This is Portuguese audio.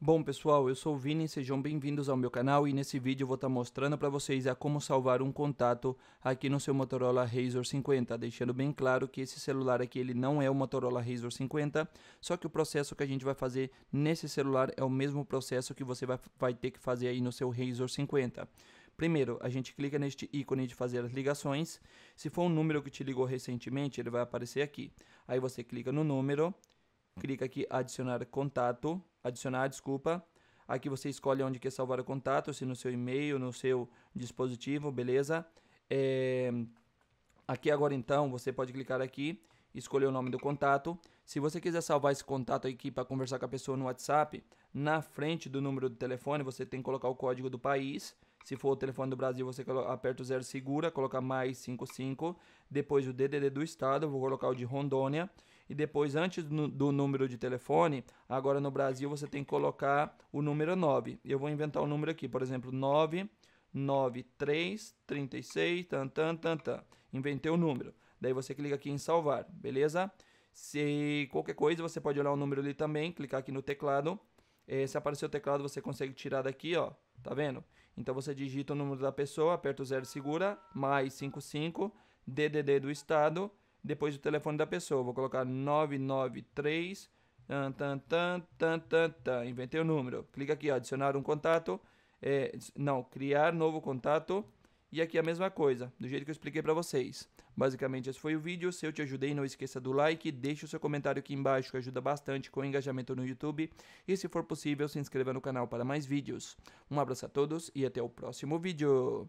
Bom pessoal, eu sou o Vini, sejam bem-vindos ao meu canal e nesse vídeo eu vou estar tá mostrando para vocês a como salvar um contato aqui no seu Motorola Razr 50, deixando bem claro que esse celular aqui ele não é o Motorola Razr 50, só que o processo que a gente vai fazer nesse celular é o mesmo processo que você vai, vai ter que fazer aí no seu Razr 50. Primeiro, a gente clica neste ícone de fazer as ligações, se for um número que te ligou recentemente ele vai aparecer aqui, aí você clica no número clica aqui adicionar contato, adicionar, desculpa. Aqui você escolhe onde quer salvar o contato, se no seu e-mail, no seu dispositivo, beleza? É... Aqui agora então você pode clicar aqui, escolher o nome do contato. Se você quiser salvar esse contato aqui para conversar com a pessoa no WhatsApp, na frente do número do telefone você tem que colocar o código do país. Se for o telefone do Brasil, você aperta o zero segura, coloca mais 55, depois o DDD do estado, vou colocar o de Rondônia e depois, antes do número de telefone, agora no Brasil você tem que colocar o número 9. Eu vou inventar o um número aqui, por exemplo, 99336, tan tan tan tan. Inventei o número. Daí você clica aqui em salvar, beleza? Se qualquer coisa, você pode olhar o número ali também, clicar aqui no teclado. É, se aparecer o teclado, você consegue tirar daqui, ó. Tá vendo? Então você digita o número da pessoa, aperta o zero segura, mais 55, DDD do estado depois o telefone da pessoa. Vou colocar 993 tan, tan, tan, tan, tan, tan. inventei o número. Clica aqui, ó, adicionar um contato, é, não, criar novo contato. E aqui a mesma coisa, do jeito que eu expliquei para vocês. Basicamente esse foi o vídeo, se eu te ajudei não esqueça do like, deixe o seu comentário aqui embaixo que ajuda bastante com o engajamento no YouTube e se for possível se inscreva no canal para mais vídeos. Um abraço a todos e até o próximo vídeo.